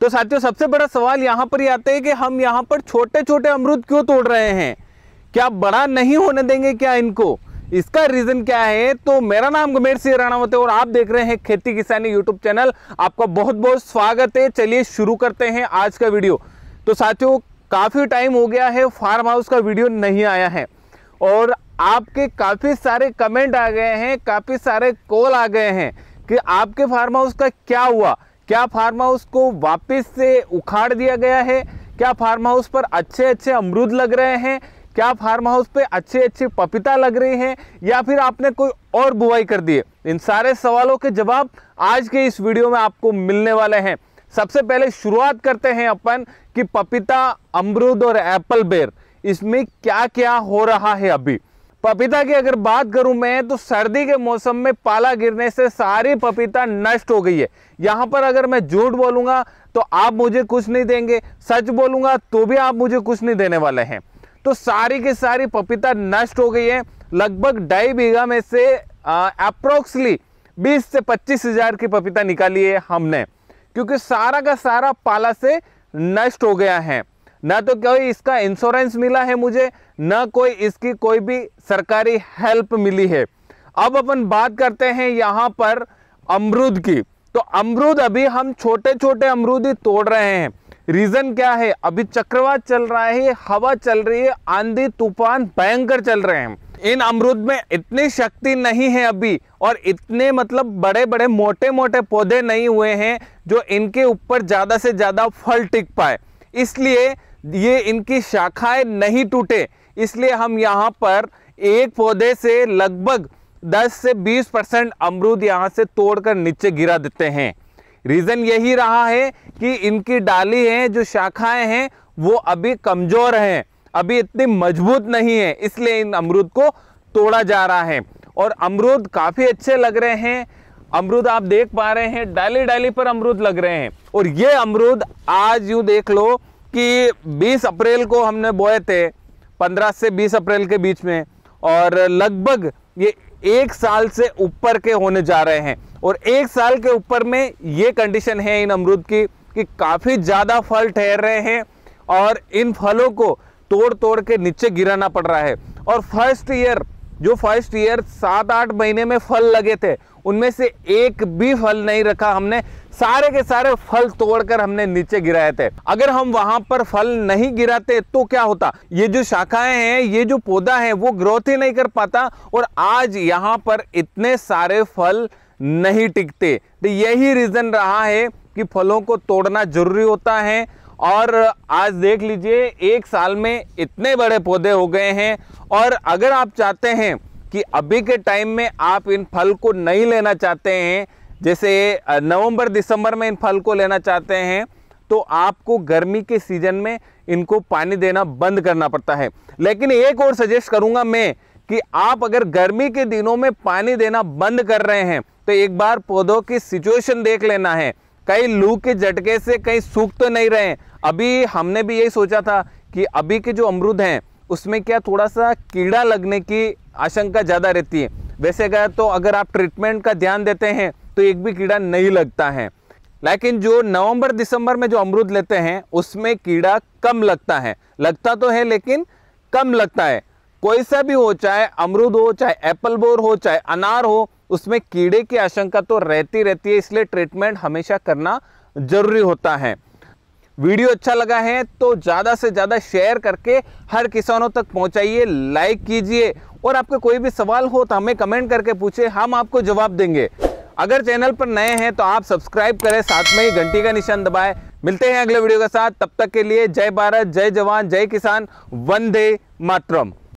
तो साथियों सबसे बड़ा सवाल यहाँ पर ही आता है कि हम यहाँ पर छोटे छोटे अमरूद क्यों तोड़ रहे हैं क्या बड़ा नहीं होने देंगे क्या इनको इसका रीज़न क्या है तो मेरा नाम गमेर सिंह राणावत है और आप देख रहे हैं खेती किसानी यूट्यूब चैनल आपका बहुत बहुत स्वागत है चलिए शुरू करते हैं आज का वीडियो तो साथियों काफ़ी टाइम हो गया है फार्म हाउस का वीडियो नहीं आया है और आपके काफ़ी सारे कमेंट आ गए हैं काफ़ी सारे कॉल आ गए हैं कि आपके फार्म हाउस का क्या हुआ क्या फार्म हाउस को वापस से उखाड़ दिया गया है क्या फार्म हाउस पर अच्छे अच्छे अमरूद लग रहे हैं क्या फार्म हाउस पे अच्छे अच्छे पपीता लग रहे हैं या फिर आपने कोई और बुआई कर दी है इन सारे सवालों के जवाब आज के इस वीडियो में आपको मिलने वाले हैं सबसे पहले शुरुआत करते हैं अपन कि पपीता अमरूद और एप्पल बेर इसमें क्या क्या हो रहा है अभी पपीता की अगर बात करूं मैं तो सर्दी के मौसम में पाला गिरने से सारी पपीता नष्ट हो गई है यहाँ पर अगर मैं झूठ बोलूंगा तो आप मुझे कुछ नहीं देंगे सच बोलूँगा तो भी आप मुझे कुछ नहीं देने वाले हैं तो सारी की सारी पपीता नष्ट हो गई है लगभग ढाई बीघा में से अप्रोक्सली बीस से पच्चीस हज़ार की पपीता निकाली है हमने क्योंकि सारा का सारा पाला से नष्ट हो गया है ना तो कोई इसका इंश्योरेंस मिला है मुझे ना कोई इसकी कोई भी सरकारी हेल्प मिली है अब अपन बात करते हैं यहाँ पर अमरूद की तो अमरूद अभी हम छोटे छोटे अमरूद ही तोड़ रहे हैं रीज़न क्या है अभी चक्रवात चल रहा है हवा चल रही है आंधी तूफान भयंकर चल रहे हैं इन अमरूद में इतनी शक्ति नहीं है अभी और इतने मतलब बड़े बड़े मोटे मोटे पौधे नहीं हुए हैं जो इनके ऊपर ज़्यादा से ज़्यादा फल टिक पाए इसलिए ये इनकी शाखाएं नहीं टूटे इसलिए हम यहाँ पर एक पौधे से लगभग 10 से 20 परसेंट अमरूद यहाँ से तोड़कर नीचे गिरा देते हैं रीज़न यही रहा है कि इनकी डाली हैं जो शाखाएं हैं वो अभी कमज़ोर हैं अभी इतनी मजबूत नहीं है इसलिए इन अमरूद को तोड़ा जा रहा है और अमरूद काफ़ी अच्छे लग रहे हैं अमरूद आप देख पा रहे हैं डाली डाली पर अमरूद लग रहे हैं और ये अमरूद आज यूँ देख लो कि 20 अप्रैल को हमने बोए थे 15 से 20 अप्रैल के बीच में और लगभग ये एक साल से ऊपर के होने जा रहे हैं और एक साल के ऊपर में ये कंडीशन है इन अमरूद की कि काफ़ी ज़्यादा फल ठहर रहे हैं और इन फलों को तोड़ तोड़ के नीचे गिराना पड़ रहा है और फर्स्ट ईयर जो फर्स्ट ईयर सात आठ महीने में फल लगे थे उनमें से एक भी फल नहीं रखा हमने सारे के सारे फल तोड़कर हमने नीचे गिराए थे अगर हम वहां पर फल नहीं गिराते तो क्या होता ये जो शाखाएं हैं ये जो पौधा है वो ग्रोथ ही नहीं कर पाता और आज यहाँ पर इतने सारे फल नहीं टिकते तो यही रीजन रहा है कि फलों को तोड़ना जरूरी होता है और आज देख लीजिए एक साल में इतने बड़े पौधे हो गए हैं और अगर आप चाहते हैं कि अभी के टाइम में आप इन फल को नहीं लेना चाहते हैं जैसे नवंबर दिसंबर में इन फल को लेना चाहते हैं तो आपको गर्मी के सीजन में इनको पानी देना बंद करना पड़ता है लेकिन एक और सजेस्ट करूंगा मैं कि आप अगर गर्मी के दिनों में पानी देना बंद कर रहे हैं तो एक बार पौधों की सिचुएशन देख लेना है कई लू के झटके से कहीं सूख तो नहीं रहे अभी हमने भी यही सोचा था कि अभी के जो अमरुद हैं उसमें क्या थोड़ा सा कीड़ा लगने की आशंका ज़्यादा रहती है वैसे कहा तो अगर आप ट्रीटमेंट का ध्यान देते हैं तो एक भी कीड़ा नहीं लगता है लेकिन जो नवंबर दिसंबर में जो अमरूद लेते हैं उसमें कीड़ा कम लगता है लगता तो है लेकिन कम लगता है कोई सा भी हो चाहे अमरूद हो चाहे एप्पल बोर हो चाहे अनार हो उसमें कीड़े की आशंका तो रहती रहती है इसलिए ट्रीटमेंट हमेशा करना जरूरी होता है वीडियो अच्छा लगा है तो ज़्यादा से ज़्यादा शेयर करके हर किसानों तक पहुँचाइए लाइक कीजिए और आपके कोई भी सवाल हो तो हमें कमेंट करके पूछे हम आपको जवाब देंगे अगर चैनल पर नए हैं तो आप सब्सक्राइब करें साथ में ही घंटी का निशान दबाएं मिलते हैं अगले वीडियो के साथ तब तक के लिए जय भारत जय जवान जय किसान वंदे मातरम